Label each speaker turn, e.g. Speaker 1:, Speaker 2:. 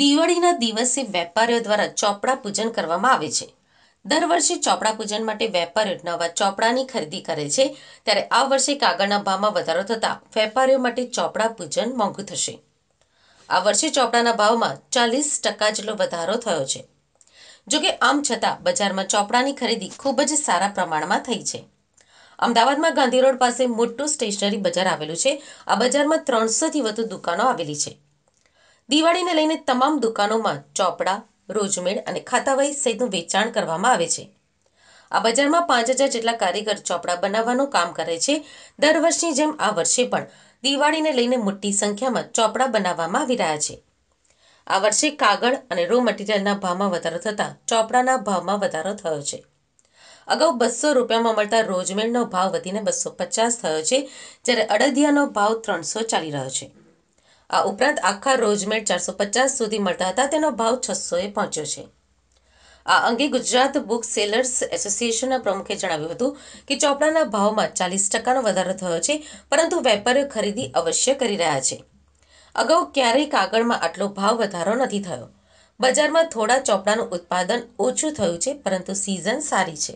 Speaker 1: દિવાળીના દિવસે વેપારીઓ દ્વારા ચોપડા પૂજન કરવામાં આવે છે દર વર્ષે ચોપડા પૂજન માટે વેપારીઓ નવા ચોપડાની ખરીદી કરે છે ત્યારે આ વર્ષે કાગળના ભાવમાં વધારો થતાં વેપારીઓ માટે ચોપડા પૂજન મોંઘુ થશે આ વર્ષે ચોપડાના ભાવમાં ચાલીસ ટકા જેટલો વધારો થયો છે જોકે આમ છતાં બજારમાં ચોપડાની ખરીદી ખૂબ જ સારા પ્રમાણમાં થઈ છે અમદાવાદમાં ગાંધી રોડ પાસે મોટું સ્ટેશનરી બજાર આવેલું છે આ બજારમાં ત્રણસોથી વધુ દુકાનો આવેલી છે દિવાળીને લઈને તમામ દુકાનોમાં ચોપડા રોજમેળ અને ખાતાવાહી સહિતનું વેચાણ કરવામાં આવે છે આ બજારમાં પાંચ હજાર જેટલા કારીગર ચોપડા બનાવવાનું કામ કરે છે દર વર્ષની જેમ આ વર્ષે પણ દિવાળીને લઈને મોટી સંખ્યામાં ચોપડા બનાવવામાં આવી રહ્યા છે આ વર્ષે કાગળ અને રો મટીરિયલના ભાવમાં વધારો થતાં ચોપડાના ભાવમાં વધારો થયો છે અગાઉ બસો રૂપિયામાં મળતા રોજમેળનો ભાવ વધીને બસો પચાસ થયો છે જ્યારે અડદિયાનો ભાવ ત્રણસો ચાલી રહ્યો છે આ ઉપરાંત આખા રોજમેટ ચારસો પચાસ સુધી મળતા હતા તેનો ભાવ છસોએ પહોંચ્યો છે આ અંગે ગુજરાત બુક સેલર્સ એસોસિએશનના પ્રમુખે જણાવ્યું હતું કે ચોપડાના ભાવમાં ચાલીસ ટકાનો વધારો થયો છે પરંતુ વેપારીઓ ખરીદી અવશ્ય કરી રહ્યા છે અગાઉ ક્યારેય કાગળમાં આટલો ભાવ વધારો નથી થયો બજારમાં થોડા ચોપડાનું ઉત્પાદન ઓછું થયું છે પરંતુ સિઝન સારી છે